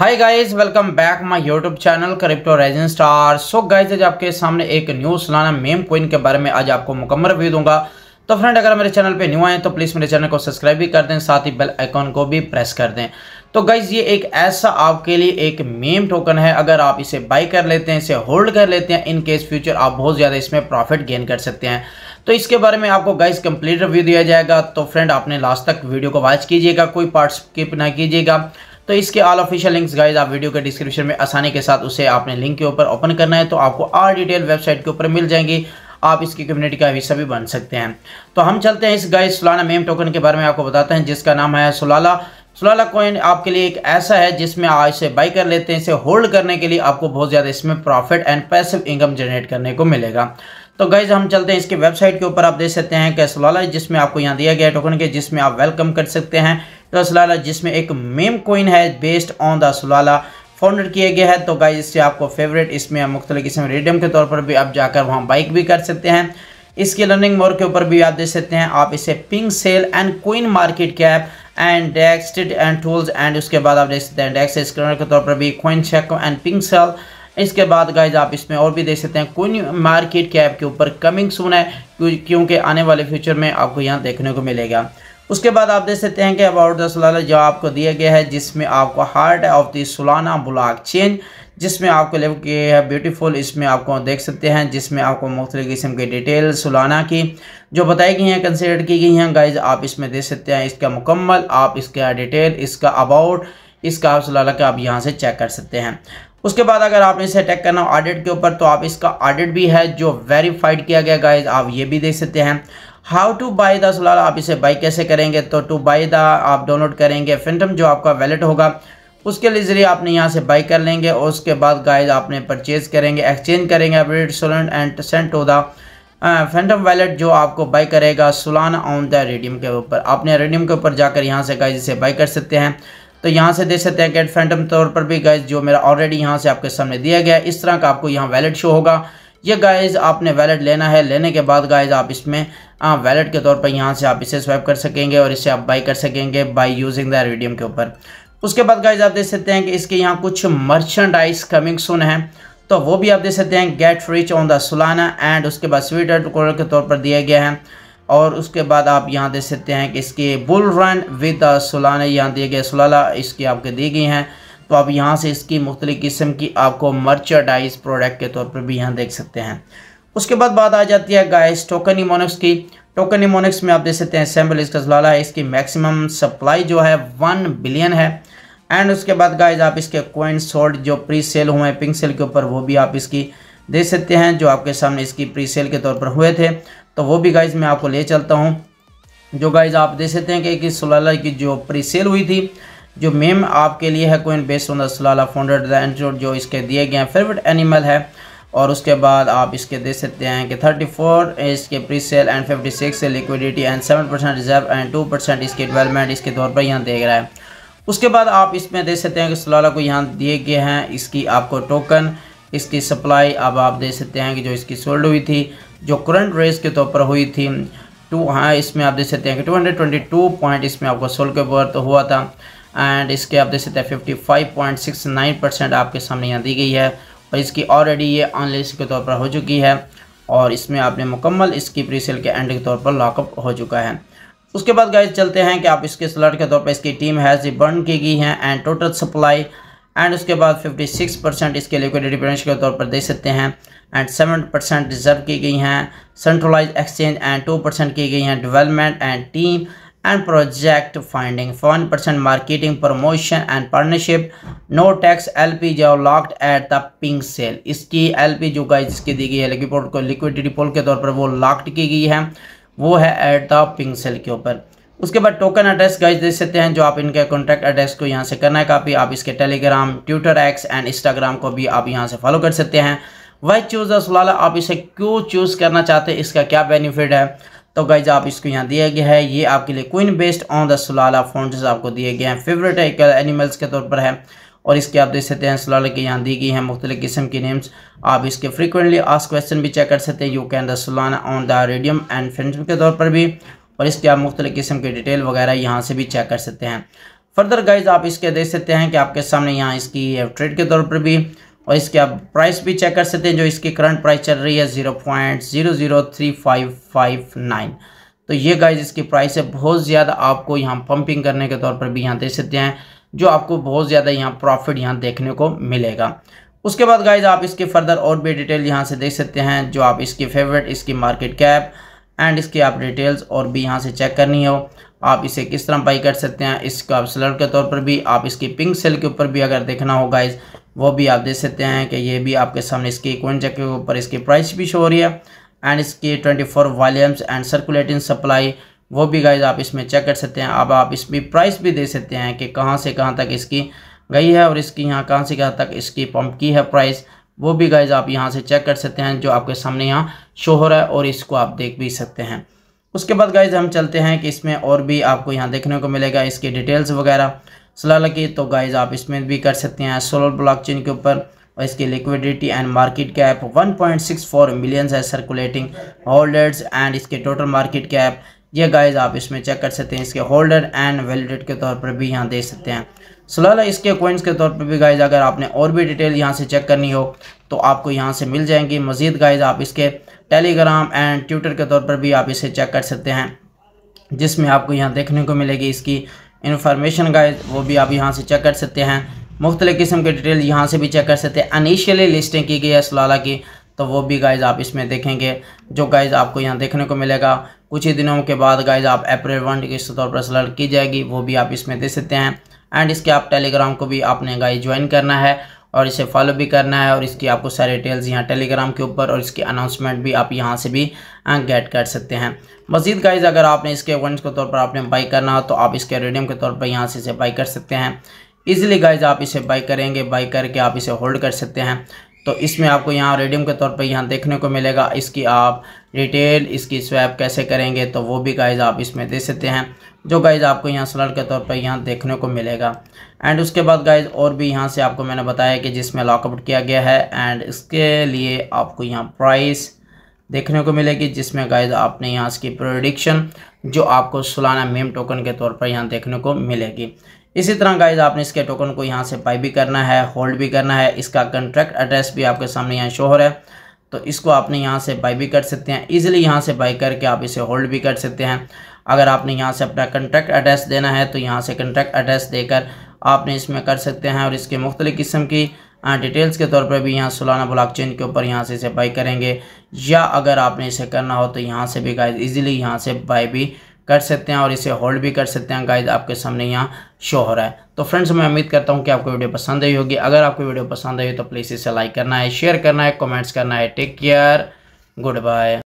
hi guys welcome back my YouTube channel crypto reason star so guys आज आपके सामने एक न्यूज सुनाना मेम कोइन के बारे में आज आपको मुकम्मल रिव्यू दूंगा तो फ्रेंड अगर मेरे चैनल पे न्यू आए तो प्लीज़ मेरे चैनल को सब्सक्राइब भी कर दें साथ ही बेल आइकॉन को भी प्रेस कर दें तो गाइज ये एक ऐसा आपके लिए एक मेम टोकन है अगर आप इसे बाई कर लेते हैं इसे होल्ड कर लेते हैं इन केस फ्यूचर आप बहुत ज़्यादा इसमें प्रॉफिट गेन कर सकते हैं तो इसके बारे में आपको गाइज कंप्लीट रिव्यू दिया जाएगा तो फ्रेंड आपने लास्ट तक वीडियो को वॉच कीजिएगा कोई पार्ट स्किप ना कीजिएगा तो इसके ऑल ऑफिशियल लिंक्स गाइज आप वीडियो के डिस्क्रिप्शन में आसानी के साथ उसे आपने लिंक के ऊपर ओपन करना है तो आपको ऑल डिटेल वेबसाइट के ऊपर मिल जाएंगी आप इसकी कम्युनिटी का हिस्सा भी बन सकते हैं तो हम चलते हैं इस गाइज सुलाना मेम टोकन के बारे में आपको बताते हैं जिसका नाम है सुलाला सुलाला कोइन आपके लिए एक ऐसा है जिसमें आप इसे बाई कर लेते हैं इसे होल्ड करने के लिए आपको बहुत ज़्यादा इसमें profit and passive income generate करने को मिलेगा तो गाइज हम चलते हैं इसके वेबसाइट के ऊपर आप देख सकते हैं कि कैसलाला जिसमें आपको यहाँ दिया गया टोकन के जिसमें आप वेलकम कर सकते हैं तो सलाला जिसमें एक मेम कोइन है based on the Salala founder किया गया है तो गाइज इससे आपको फेवरेट इसमें मुख्तल किस्म रेडियम के तौर पर भी आप जाकर वहाँ बाइक भी कर सकते हैं इसके लर्निंग मोर के ऊपर भी आप देख सकते हैं आप इसे pink sale and coin market cap and dexted and tools and उसके बाद आप देख सकते हैं डेक्स स्क्रीनर के तौर पर भी coin check and pink sale इसके बाद गाइज आप इसमें और भी देख सकते हैं कोई मार्केट कैप के ऊपर कमिंग सुन है क्योंकि आने वाले फ्यूचर में आपको यहाँ देखने को मिलेगा उसके बाद आप देख सकते हैं कि अबाउट द सोलाना जो आपको दिया गया है जिसमें आपको heart of the Solana blockchain जिसमें आपको लेफ्ट किया है ब्यूटीफुल इसमें आपको देख सकते हैं जिसमें आपको मुख्तलि किस्म की डिटेल सुलाना की जो बताई गई हैं कंसिडर की गई हैं गाइज आप इसमें देख सकते हैं इसका मुकम्मल आप इसका डिटेल इसका अबाउट इसका आप सलाला के आप यहाँ से चेक कर सकते हैं उसके बाद अगर आपने इसे अटैक करना ऑडिट के ऊपर तो आप इसका ऑडिट भी है जो वेरीफाइड किया गया गाइज आप ये भी देख सकते हैं how to buy the Salala आप इसे बाई कैसे करेंगे तो टू बाई द आप डाउनलोड करेंगे फेंटम जो आपका वैलेट होगा उसके लिए ज़रिए आपने यहाँ से बाई कर लेंगे और उसके बाद गाइज आपने परचेज़ करेंगे एक्सचेंज करेंगे update Solana and sent to the Phantom wallet जो आपको बाई करेगा सुलाना ऑन द रेडियम के ऊपर आपने रेडियम के ऊपर जाकर यहाँ से गाइज इसे बाई कर सकते हैं तो यहाँ से देख सकते हैं गेट फैंटम तौर पर भी गाइज जो मेरा ऑलरेडी यहाँ से आपके सामने दिया गया इस तरह का आपको यहाँ वैलेट शो होगा ये गाइज आपने वैलेट लेना है लेने के बाद गाइज आप इसमें वैलेट के तौर पर यहाँ से आप इसे स्वाइप कर सकेंगे और इसे आप बाई कर सकेंगे बाई यूजिंग द रेडियम के ऊपर उसके बाद गाइज आप देख सकते हैं कि इसके यहाँ कुछ मर्चेंडाइज कमिंग सुन है तो वो भी आप देख सकते हैं get rich on the Solana and उसके बाद स्वीट के तौर पर दिया गया है और उसके बाद आप यहाँ देख सकते हैं कि इसके बुल रन विद सुलाने यहाँ दिए गए सुलाला इसके आपके दी गई हैं तो आप यहाँ से इसकी मुख्तलि किस्म की आपको मर्चाडाइज प्रोडक्ट के तौर पर भी यहाँ देख सकते हैं उसके बाद बात आ जाती है गाइस टोकन इमोनिक्स की टोकन इमोनिक्स में आप देख सकते हैं सैम्पल इसका सुलाला है इसकी मैक्सिमम सप्लाई जो है वन बिलियन है एंड उसके बाद गाइज आप इसके कोइन सोल्ड जो प्री सेल हुए हैं पिंक सेल के ऊपर वो भी आप इसकी देख सकते हैं जो आपके सामने इसकी प्री सेल के तौर पर हुए थे तो वो भी गाइज मैं आपको ले चलता हूँ जो गाइज आप देख सकते हैं कि इक्कीस सुलाला की जो प्री सेल हुई थी जो मेम आपके लिए है coin based on the Salala founded the Android जो इसके दिए गए हैं फेवरेट एनिमल है और उसके बाद आप इसके देख सकते हैं कि 34 फोर इसके प्री सेल एंड 56 से liquidity and 7 percent reserve and 2 percent इसके डेवलपमेंट इसके तौर पर यहाँ देख रहा है उसके बाद आप इसमें देख सकते हैं कि सलाला को यहाँ दिए गए हैं इसकी आपको टोकन इसकी सप्लाई अब आप देख सकते हैं कि जो इसकी सोल्ड हुई थी जो करंट रेस के तौर पर हुई थी टू हाँ इसमें आप देख सकते हैं कि two hundred twenty two point इसमें आपको सोल्ड के तो हुआ था एंड इसके आप देख सकते हैं fifty five point six nine percent आपके सामने यहाँ दी गई है और इसकी ऑलरेडी ये ऑनलाइन के तौर पर हो चुकी है और इसमें आपने मुकम्मल इसकी प्री सेल के एंड के तौर पर लॉकअप हो चुका है उसके बाद गाइज चलते हैं कि आप इसके स्लट के तौर पर इसकी टीम हैज़ बर्न की गई है एंड टोटल सप्लाई एंड उसके बाद 56 परसेंट इसके लिक्विडिटी ब्रांच के तौर पर दे सकते हैं एंड सेवन परसेंट रिजर्व की गई हैं centralise exchange and two percent की गई हैं development and team and project funding one percent marketing promotion and partnership no tax L P जो locked at the pink sale इसकी एल पी जो guys इसकी दी गई है लिक्विड को लिक्विडिटी पोल के तौर पर वो लॉक्ड की गई है वो है एट द पिंक सेल के ऊपर उसके बाद टोकन एड्रेस गाइज दे सकते हैं जो आप इनके कॉन्टैक्ट एड्रेस को यहाँ से करना है कापी आप इसके Telegram Twitter X and Instagram को भी आप यहाँ से फॉलो कर सकते हैं वाइज चूज़ असलाला आप इसे क्यों चूज़ करना चाहते हैं इसका क्या बेनिफिट है तो गाइज आप इसको यहाँ दिया गया है ये आपके लिए coin based on the Salala fonts आपको दिए गए हैं फेवरेट एनिमल्स के तौर पर है और इसके आप देख सकते हैं सलाल के यहाँ दी गई हैं मुख्तलि किस्म की नेम्स आप इसके फ्रीकुनली आस्क क्वेश्चन भी चेक कर सकते हैं you can the Solana on the Raydium and film के तौर पर भी और इसके आप मुख्तलि किस्म के डिटेल वगैरह यहाँ से भी चेक कर सकते हैं फर्दर गाइज आप इसके देख सकते हैं कि आपके सामने यहाँ इसकी ट्रेड के तौर पर भी और इसके आप प्राइस भी चेक कर सकते हैं जो इसकी करंट प्राइस चल रही है zero point zero zero three five five nine तो ये गाइज इसकी प्राइस है बहुत ज़्यादा आपको यहाँ पंपिंग करने के तौर पर भी यहाँ देख सकते हैं जो आपको बहुत ज़्यादा यहाँ प्रॉफिट यहाँ देखने को मिलेगा उसके बाद गाइज आप इसके फर्दर और भी डिटेल यहाँ से देख सकते हैं जो आप इसकी फेवरेट इसकी मार्केट कैप एंड इसकी आप डिटेल्स और भी यहाँ से चेक करनी हो आप इसे किस तरह बाई कर सकते हैं इसको आप सेलर के तौर पर भी आप इसकी पिंक सेल के ऊपर भी अगर देखना हो गाइज वो भी आप देख सकते हैं कि ये भी आपके सामने इसकी कौन जगह के ऊपर इसकी प्राइस भी शो हो रही है एंड इसकी twenty four volumes and circulating supply वो भी गाइज आप इसमें चेक कर सकते हैं अब आप इसमें प्राइस भी दे सकते हैं कि कहाँ से कहाँ तक इसकी गई है और इसकी यहाँ कहाँ से कहाँ तक इसकी पम्प की है प्राइस वो भी गाइज आप यहाँ से चेक कर सकते हैं जो आपके सामने यहाँ शो हो रहा है और इसको आप देख भी सकते हैं उसके बाद गाइज हम चलते हैं कि इसमें और भी आपको यहाँ देखने को मिलेगा इसके डिटेल्स वगैरह सलाह लगी तो गाइज आप इसमें भी कर सकते हैं सोलर ब्लॉकचेन के ऊपर और इसकी liquidity and market cap 1.64 millions है सर्कुलेटिंग होल्डर्स एंड इसके टोटल मार्केट कैप ये गाइज आप इसमें चेक कर सकते हैं इसके होल्डर एंड वेलिडेट के तौर पर भी यहाँ देख सकते हैं सलाह इसके कोइंस के तौर पर भी गाइज अगर आपने और भी डिटेल यहाँ से चेक करनी हो तो आपको यहाँ से मिल जाएंगी मज़ीद गाइज आप इसके टेलीग्राम एंड ट्विटर के तौर पर भी आप इसे चेक कर सकते हैं जिसमें आपको यहाँ देखने को मिलेगी इसकी इन्फॉर्मेशन गाइज वो भी आप यहाँ से चेक कर सकते हैं मुख्तलि किस्म के डिटेल यहाँ से भी चेक कर सकते हैं अनिशियली लिस्टिंग की गई है सलाला की तो वो भी गाइज आप इसमें देखेंगे जो गाइज आपको यहाँ देखने को मिलेगा कुछ ही दिनों के बाद गाइज आप अप्रैल वन के तौर पर सलाह की जाएगी वो भी आप इसमें दे सकते हैं एंड इसके आप टेलीग्राम को भी आपने गाई ज्वाइन करना है और इसे फॉलो भी करना है और इसकी आपको सारे डिटेल्स यहाँ टेलीग्राम के ऊपर और इसकी अनाउंसमेंट भी आप यहाँ से भी गेट uh, कर सकते हैं मजीद गाइज अगर आपने इसके वंस के तौर पर आपने बाई करना हो तो आप इसके रेडियम के तौर पर यहाँ से इसे बाई कर सकते हैं ईजिली गाइज आप इसे बाई करेंगे बाई करके आप इसे होल्ड कर सकते हैं तो इसमें आपको यहाँ रेडियम के तौर पर यहाँ देखने को मिलेगा इसकी आप डिटेल इसकी स्वैप कैसे करेंगे तो वो भी गाइज आप इसमें दे सकते हैं जो गाइज आपको यहाँ सलट के तौर पर यहाँ देखने को मिलेगा एंड उसके बाद गाइज और भी यहाँ से आपको मैंने बताया कि जिसमें लॉकआउट किया गया है एंड इसके लिए आपको यहाँ प्राइस देखने को मिलेगी जिसमें गाइज आपने यहाँ इसकी प्रोडिक्शन जो आपको सुलाना मेम टोकन के तौर पर यहाँ देखने को मिलेगी इसी तरह गाइज आपने इसके टोकन को यहाँ से बाई भी करना है होल्ड भी करना है इसका कंट्रैक्ट एड्रेस भी आपके सामने यहाँ शो हो रहा है तो इसको आपने यहाँ से बाई भी कर सकते हैं ईजिली यहाँ से बाई करके आप इसे होल्ड भी कर सकते हैं अगर आपने यहाँ से अपना कंट्रैक्ट एड्रेस देना है तो यहाँ से कंट्रैक्ट एड्रेस देकर आपने इसमें कर सकते हैं और इसके मुख्तलि किस्म की डिटेल्स के तौर पर भी यहाँ सोलाना ब्लॉक चेन के ऊपर यहाँ से इसे बाई करेंगे या अगर आपने इसे करना हो तो यहाँ से भी गाइज ईजिली यहाँ से बाई भी कर सकते हैं और इसे होल्ड भी कर सकते हैं गाइज आपके सामने यहाँ शो हो रहा है तो फ्रेंड्स मैं उम्मीद करता हूँ कि आपको वीडियो पसंद आई होगी अगर आपको वीडियो पसंद आई हो तो प्लीज़ इसे लाइक करना है शेयर करना है कॉमेंट्स करना है टेक केयर गुड बाय